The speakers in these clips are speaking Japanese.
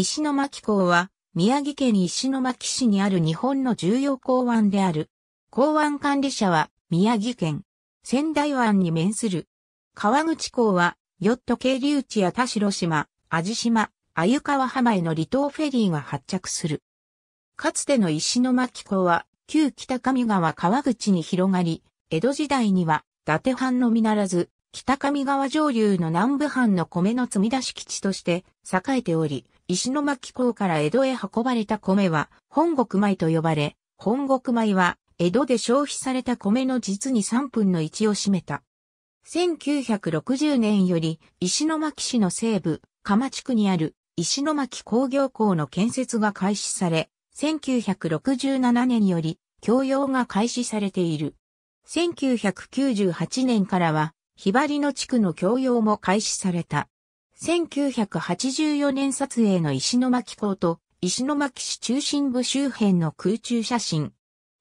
石巻港は、宮城県石巻市にある日本の重要港湾である。港湾管理者は、宮城県、仙台湾に面する。川口港は、ヨット渓流地や田代島、味島、鮎川浜への離島フェリーが発着する。かつての石巻港は、旧北上川川口に広がり、江戸時代には、伊達藩のみならず、北上川上流の南部藩の米の積み出し基地として栄えており、石巻港から江戸へ運ばれた米は本国米と呼ばれ、本国米は江戸で消費された米の実に3分の1を占めた。1960年より石巻市の西部、釜地区にある石巻工業港の建設が開始され、1967年より供用が開始されている。1998年からは、ひばりの地区の供用も開始された。1984年撮影の石巻港と石巻市中心部周辺の空中写真。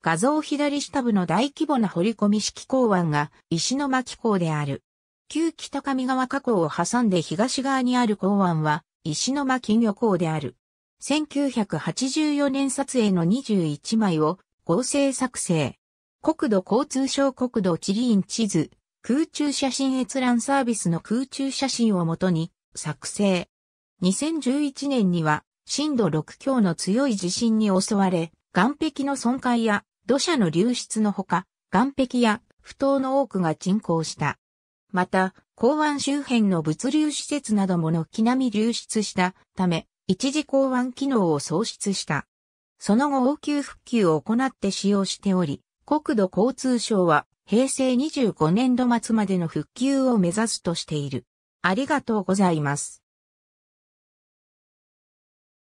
画像左下部の大規模な掘り込み式港湾が石巻港である。旧北上川河口を挟んで東側にある港湾は石巻漁港である。1984年撮影の21枚を合成作成。国土交通省国土地理院地図、空中写真閲覧サービスの空中写真をもとに作成。2011年には震度6強の強い地震に襲われ、岩壁の損壊や土砂の流出のほか、岩壁や不頭の多くが沈降した。また、港湾周辺の物流施設などもの軒並み流出したため、一時港湾機能を喪失した。その後応急復旧を行って使用しており、国土交通省は平成25年度末までの復旧を目指すとしている。ありがとうございます。